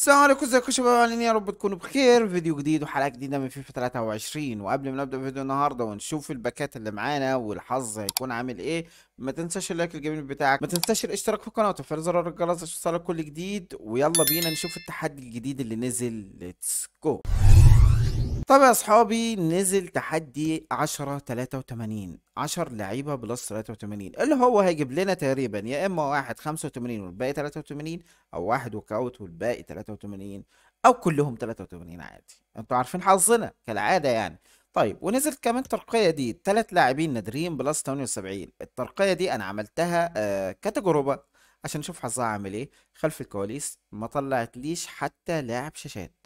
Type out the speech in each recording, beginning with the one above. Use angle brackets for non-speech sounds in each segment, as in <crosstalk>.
السلام عليكم ازيكم شباب اهلين يا رب تكونوا بخير فيديو جديد وحلقه جديده من فيفا 23 وقبل ما نبدا فيديو النهارده ونشوف الباكات اللي معانا والحظ هيكون عامل ايه ما تنساش اللايك الجميل بتاعك ما تنساش الاشتراك في القناه وتفعيل زرار الجرس عشان يوصلك كل جديد ويلا بينا نشوف التحدي الجديد اللي نزل ليتس جو طبعا يا اصحابي نزل تحدي 10 83 10 لعيبه بلس 83 اللي هو هيجيب لنا تقريبا يا اما واحد 85 والباقي 83 او واحد وكاوت اوت والباقي 83 او كلهم 83 عادي انتوا عارفين حظنا كالعاده يعني طيب ونزلت كمان ترقية دي تلات لاعبين نادرين بلس 78 الترقية دي أنا عملتها آه كتجربة عشان أشوف حظها عامل إيه خلف الكواليس ما طلعتليش حتى لاعب شاشات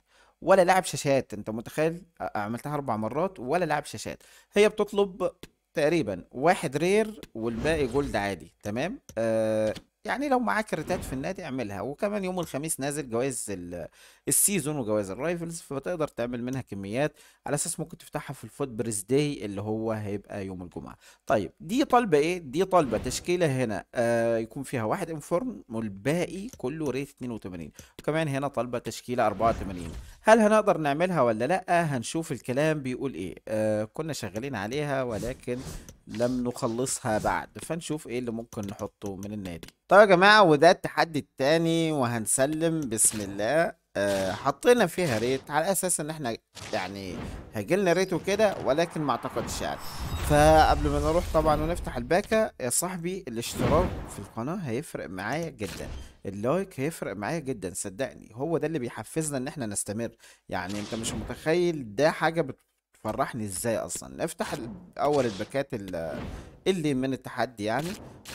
ولا لاعب شاشات انت متخيل عملتها اربع مرات ولا لاعب شاشات هي بتطلب تقريبا واحد رير والباقي جولد عادي تمام آه يعني لو معاك ريتات في النادي اعملها وكمان يوم الخميس نازل جوائز السيزون وجوائز الرايفلز فتقدر تعمل منها كميات على اساس ممكن تفتحها في الفوت بريس داي اللي هو هيبقى يوم الجمعه طيب دي طالبه ايه دي طالبه تشكيله هنا آه يكون فيها واحد انفورم والباقي كله ريت 82 وكمان هنا طالبه تشكيله 84 هل هنقدر نعملها ولا لا هنشوف الكلام بيقول ايه آه كنا شغالين عليها ولكن لم نخلصها بعد فنشوف ايه اللي ممكن نحطه من النادي طيب يا جماعه وده التحدي التاني وهنسلم بسم الله أه حطينا فيها ريت على اساس ان احنا يعني هجلنا ريت وكده ولكن ما اعتقدش يعني فقبل ما نروح طبعا ونفتح الباكة يا صاحبي الاشتراك في القناة هيفرق معايا جدا اللايك هيفرق معايا جدا صدقني هو ده اللي بيحفزنا ان احنا نستمر يعني انت مش متخيل ده حاجة بت فرحني ازاي اصلا افتح اول الباكات اللي من التحدي يعني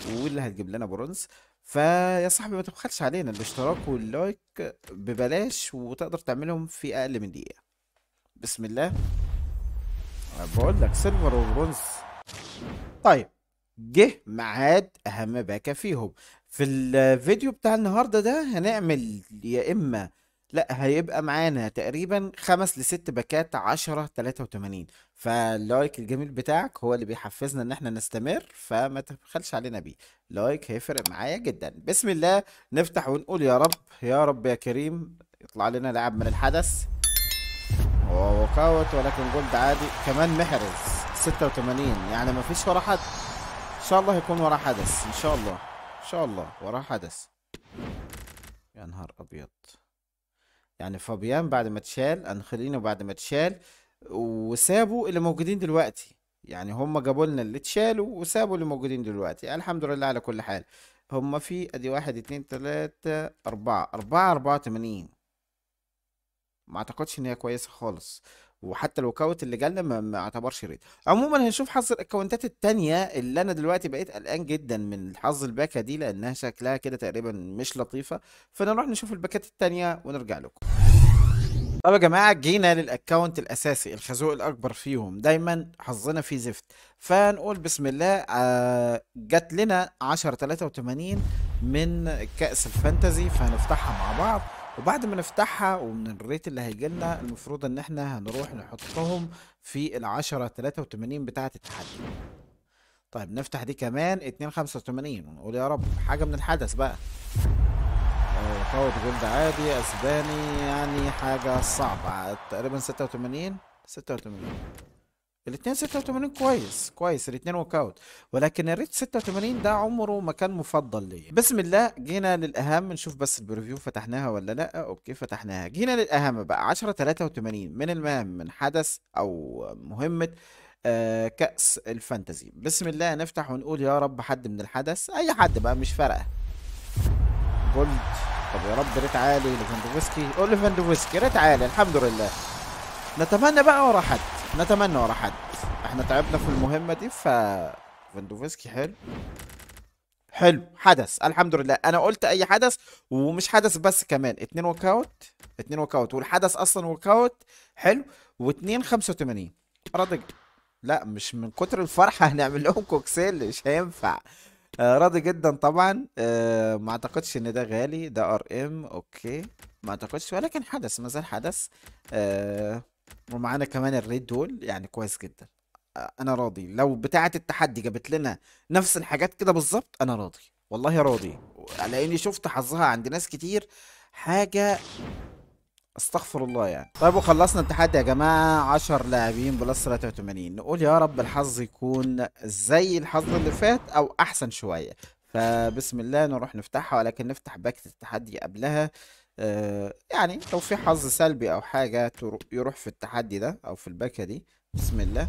واللي هتجيب لنا برونز فيا صاحبي ما تبخلش علينا الاشتراك واللايك ببلاش وتقدر تعملهم في اقل من دقيقه بسم الله بقول لك سيلفر وبرونز طيب جه معاد اهم باكه فيهم في الفيديو بتاع النهارده ده هنعمل يا اما لا هيبقى معانا تقريبا خمس لست باكات 10 83 فاللايك الجميل بتاعك هو اللي بيحفزنا ان احنا نستمر فما تبخلش علينا بيه لايك هيفرق معايا جدا بسم الله نفتح ونقول يا رب يا رب يا كريم يطلع لنا لاعب من الحدث وقاوت ولكن جولد عادي كمان محرز 86 يعني ما فيش ورا حد ان شاء الله يكون ورا حدث ان شاء الله ان شاء الله ورا حدث يا نهار ابيض يعني فابيان بعد ما اتشال انخلينو بعد ما اتشال وسابوا اللي موجودين دلوقتي يعني هم جابوا لنا اللي اتشالوا وسابوا اللي موجودين دلوقتي يعني الحمد لله على كل حال هم في ادي واحد اتنين تلاتة اربعة اربعة اربعة تمانين ما اعتقدش ان هي كويسه خالص وحتى الوكاوت اللي جالنا ما اعتبرش ريد عموما هنشوف حظ الاكونتات التانية اللي انا دلوقتي بقيت قلقان جدا من حظ الباكة دي لانها شكلها كده تقريبا مش لطيفة فنروح نشوف الباكات التانية ونرجع لكم طب يا جماعه جينا للاكونت الاساسي الخازوق الاكبر فيهم دايما حظنا فيه زفت فنقول بسم الله آه، جات لنا 10 83 من كاس الفانتزي فهنفتحها مع بعض وبعد ما نفتحها ومن الريت اللي هيجي لنا المفروض ان احنا هنروح نحطهم في العشرة 83 بتاعة التحدي طيب نفتح دي كمان 2 85 ونقول يا رب حاجة من الحدث بقى قوة جولد عادي اسباني يعني حاجة صعبة تقريبا 86 86 الاثنين 86 كويس كويس الاثنين ووك اوت ولكن الريت 86 ده عمره مكان مفضل ليا بسم الله جينا للاهم نشوف بس البريفيو فتحناها ولا لا اوكي فتحناها جينا للاهم بقى 10 83 من المهم من حدث او مهمه آه كأس الفانتزي بسم الله نفتح ونقول يا رب حد من الحدث اي حد بقى مش فارقه جولد طب يا رب ريت عالي ليفاندوفسكي قول ليفاندوفسكي ريت عالي الحمد لله نتمنى بقى ورا حد نتمنى ورا حد احنا تعبنا في المهمه دي ف فاندوفسكي حلو حلو حدث الحمد لله انا قلت اي حدث ومش حدث بس كمان اتنين ورك اوت اتنين ورك اوت والحدث اصلا ورك اوت حلو واتنين خمسة وتمانين جدا لا مش من كتر الفرحه <laughs> هنعمل لهم كوكسيل مش هينفع آه راضي جدا طبعا آه ما اعتقدش ان ده غالي ده ار ام اوكي ما اعتقدش ولكن حدث ما زال حدث آه ومعانا كمان الريد دول يعني كويس جدا انا راضي لو بتاعه التحدي جابت لنا نفس الحاجات كده بالظبط انا راضي والله راضي لاني شفت حظها عند ناس كتير حاجه استغفر الله يعني طيب وخلصنا التحدي يا جماعه 10 لاعبين بلس 83 نقول يا رب الحظ يكون زي الحظ اللي فات او احسن شويه فبسم الله نروح نفتحها ولكن نفتح باكت التحدي قبلها آه، يعني لو في حظ سلبي او حاجة يروح في التحدي ده او في الباكة دي بسم الله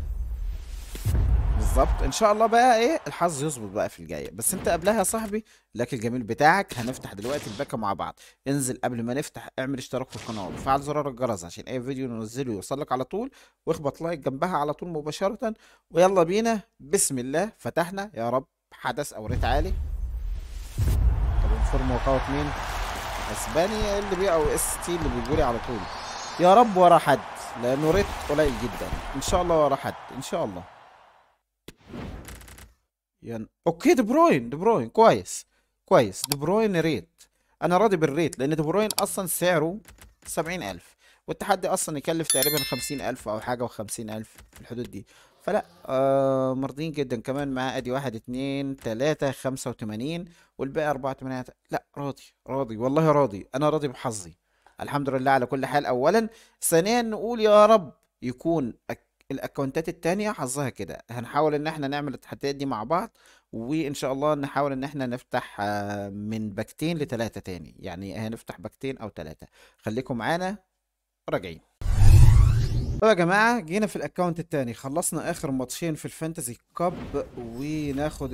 بالظبط ان شاء الله بقى ايه الحظ يظبط بقى في الجايه بس انت قبلها يا صاحبي لك الجميل بتاعك هنفتح دلوقتي الباكه مع بعض انزل قبل ما نفتح اعمل اشتراك في القناه وفعل زرار الجرس عشان اي فيديو ننزله يوصلك على طول واخبط لايك جنبها على طول مباشره ويلا بينا بسم الله فتحنا يا رب حدث او ريت عالي طب انفورم وقاوة مين اسبانيا ال بي او اس تي اللي بيجولي على طول يا رب ورا حد لانه ريت قليل جدا ان شاء الله ورا حد ان شاء الله ين... اوكي دي بروين دي بروين كويس كويس دي بروين ريت انا راضي بالريت لان دي بروين اصلا سعره سبعين الف والتحدي اصلا يكلف تقريبا خمسين الف او حاجه وخمسين الف في الحدود دي فلا آه مرضين جدا كمان معاه ادي واحد اتنين تلاتة خمسة وتمانين والباقي اربعة تمانية لا راضي راضي والله راضي انا راضي بحظي الحمد لله على كل حال اولا ثانيا نقول يا رب يكون الاكونتات التانية حظها كده هنحاول ان احنا نعمل التحديات دي مع بعض وان شاء الله نحاول ان احنا نفتح آه، من باكتين لتلاتة تاني يعني هنفتح باكتين او تلاتة خليكم معانا راجعين طب يا جماعه جينا في الاكونت التاني خلصنا اخر ماتشين في الفانتزي كاب وناخد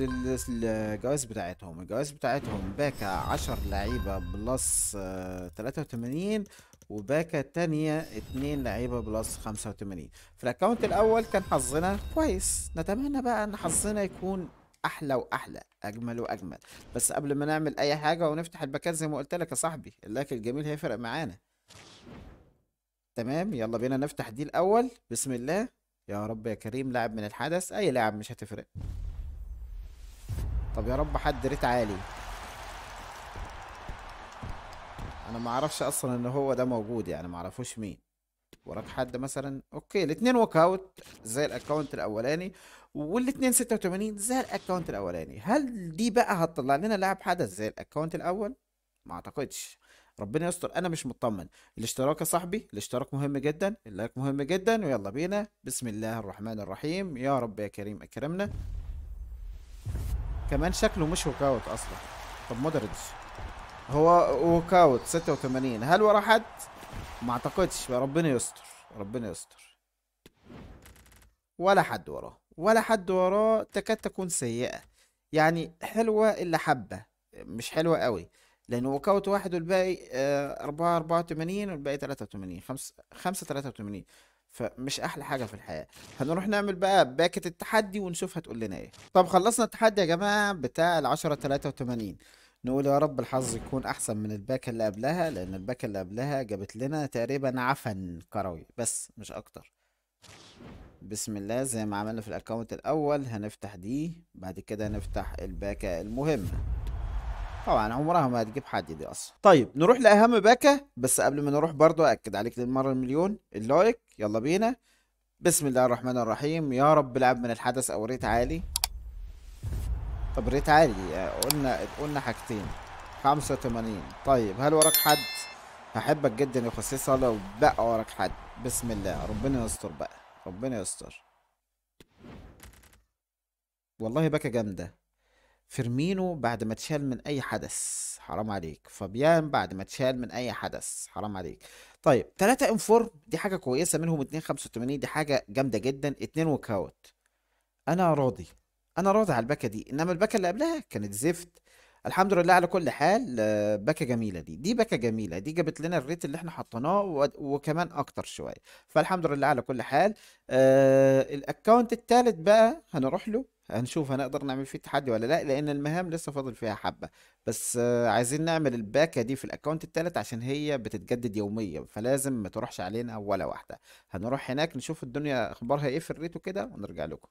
الجوائز بتاعتهم الجوائز بتاعتهم باكا 10 لعيبه بلس 83 آه، وباكا تانية اتنين لعيبة بلس خمسة وتمانين في الاكونت الاول كان حظنا كويس نتمنى بقى ان حظنا يكون احلى واحلى اجمل واجمل بس قبل ما نعمل اي حاجة ونفتح الباكات زي ما قلت لك يا صاحبي اللايك الجميل هيفرق معانا تمام يلا بينا نفتح دي الاول بسم الله يا رب يا كريم لاعب من الحدث اي لاعب مش هتفرق طب يا رب حد ريت عالي انا ما اعرفش اصلا ان هو ده موجود يعني ما اعرفوش مين وراك حد مثلا اوكي الاثنين وك اوت زي الاكونت الاولاني والاثنين 86 زي الاكونت الاولاني هل دي بقى هتطلع لنا لاعب حدث زي الاكونت الاول ما اعتقدش ربنا يستر انا مش مطمن الاشتراك يا صاحبي الاشتراك مهم جدا اللايك مهم جدا ويلا بينا بسم الله الرحمن الرحيم يا رب يا كريم اكرمنا كمان شكله مش وكاوت اوت اصلا طب مودريتش هو وكاوت اوت 86 هل وراه حد ما اعتقدش ربنا يستر ربنا يستر ولا حد وراه ولا حد وراه تكاد تكون سيئة يعني حلوة إلا حبة مش حلوة قوي لأنه ورك أوت واحد والباقي آه، أربعة أربعة وثمانين والباقي تلاتة وثمانين خمسة خمسة تلاتة فمش احلى حاجه في الحياه هنروح نعمل بقى باكت التحدي ونشوف هتقول لنا ايه طب خلصنا التحدي يا جماعه بتاع ال 10 83 نقول يا رب الحظ يكون احسن من الباكه اللي قبلها لان الباكه اللي قبلها جابت لنا تقريبا عفن كروي بس مش اكتر بسم الله زي ما عملنا في الاكونت الاول هنفتح دي بعد كده هنفتح الباكه المهمه طبعا عمرها ما هتجيب حد دي اصلا طيب نروح لاهم باكه بس قبل ما نروح برضو اكد عليك للمره المليون اللايك يلا بينا بسم الله الرحمن الرحيم يا رب لعب من الحدث او ريت عالي طب ريت عالي قلنا قلنا حاجتين 85 طيب هل وراك حد هحبك جدا يا خسيسه لو بقى وراك حد بسم الله ربنا يستر بقى ربنا يستر والله باكه جامده فيرمينو بعد ما اتشال من اي حدث حرام عليك فابيان بعد ما اتشال من اي حدث حرام عليك طيب 3 انفورم دي حاجه كويسه منهم 2 85 دي حاجه جامده جدا 2 ويك اوت انا راضي انا راضي على الباكه دي انما الباكه اللي قبلها كانت زفت الحمد لله على كل حال آه، باكه جميله دي دي باكه جميله دي جابت لنا الريت اللي احنا حطيناه وكمان اكتر شويه فالحمد لله على كل حال آه الاكونت الثالث بقى هنروح له هنشوف هنقدر نعمل فيه تحدي ولا لا لان المهام لسه فاضل فيها حبه بس عايزين نعمل الباكه دي في الاكونت التالت عشان هي بتتجدد يوميا فلازم ما تروحش علينا ولا واحده هنروح هناك نشوف الدنيا اخبارها ايه في الريت وكده ونرجع لكم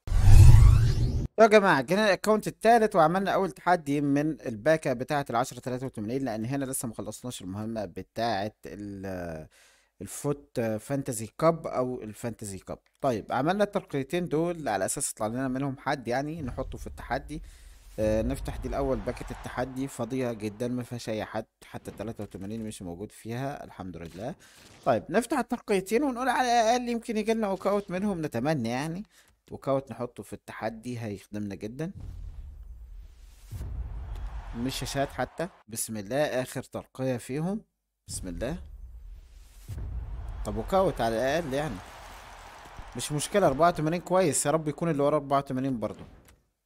يا جماعة جينا الاكونت التالت وعملنا أول تحدي من الباكة بتاعة العشرة تلاتة وتمانين لأن هنا لسه مخلصناش المهمة بتاعة الفوت فانتزي كاب او الفانتزي كاب طيب عملنا الترقيتين دول على اساس يطلع لنا منهم حد يعني نحطه في التحدي آه نفتح دي الاول باكت التحدي فظيعه جدا ما فيهاش اي حد حتى 83 مش موجود فيها الحمد لله طيب نفتح الترقيتين ونقول على الاقل يمكن يجي لنا اوك اوت منهم نتمنى يعني اوك اوت نحطه في التحدي هيخدمنا جدا مش شاشات حتى بسم الله اخر ترقيه فيهم بسم الله طب وكاوت على الاقل يعني مش مشكلة 84 كويس يا رب يكون اللي ورا 84 برضه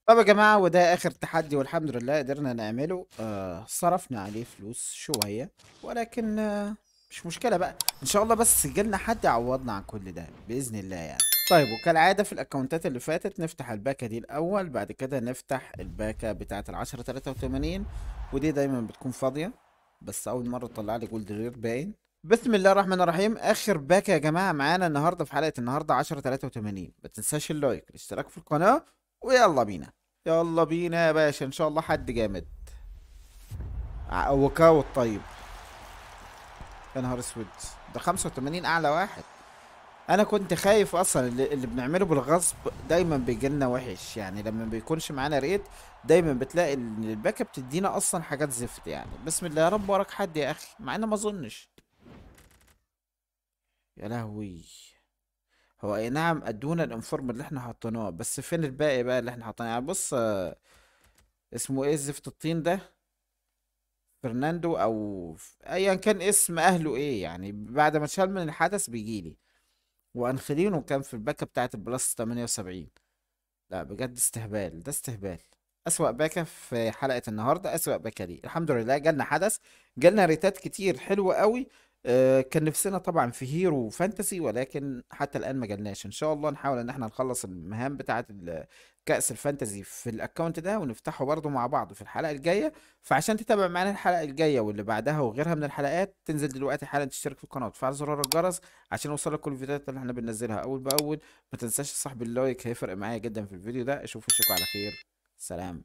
طب يا جماعة وده آخر تحدي والحمد لله قدرنا نعمله آه صرفنا عليه فلوس شوية ولكن آه مش مشكلة بقى إن شاء الله بس جالنا حد يعوضنا عن كل ده بإذن الله يعني طيب وكالعادة في الأكونتات اللي فاتت نفتح الباكة دي الأول بعد كده نفتح الباكة بتاعة العشرة تلاتة وتمانين ودي دايما بتكون فاضية بس أول مرة طلع لي جولد رير باين بسم الله الرحمن الرحيم اخر باك يا جماعه معانا النهارده في حلقه النهارده 10 83 ما تنساش اللايك الاشتراك في القناه ويلا بينا يلا بينا يا باشا ان شاء الله حد جامد وكاو الطيب يا نهار اسود ده 85 اعلى واحد انا كنت خايف اصلا اللي, بنعمله بالغصب دايما بيجي لنا وحش يعني لما بيكونش معانا ريت دايما بتلاقي ان الباك بتدينا اصلا حاجات زفت يعني بسم الله يا رب وراك حد يا اخي مع ان ما اظنش يا لهوي هو اي نعم ادونا الانفورم اللي احنا حطيناه بس فين الباقي بقى اللي احنا حطيناه يعني بص اسمه ايه زفت الطين ده فرناندو او ايا كان اسم اهله ايه يعني بعد ما اتشال من الحدث بيجيلي وانخلينه كان في الباكه بتاعه البلس 78 لا بجد استهبال ده استهبال اسوأ باكة في حلقة النهاردة اسوأ باكة لي الحمد لله جالنا حدث جالنا ريتات كتير حلوة قوي آه، كان نفسنا طبعا في هيرو فانتسي ولكن حتى الان ما جالناش ان شاء الله نحاول ان احنا نخلص المهام بتاعه كاس الفانتسي في الاكونت ده ونفتحه برضه مع بعض في الحلقه الجايه فعشان تتابع معانا الحلقه الجايه واللي بعدها وغيرها من الحلقات تنزل دلوقتي حالا تشترك في القناه وتفعل زرار الجرس عشان يوصلك كل الفيديوهات اللي احنا بننزلها اول باول ما تنساش صاحب اللايك هيفرق معايا جدا في الفيديو ده اشوفوا وشكوا على خير سلام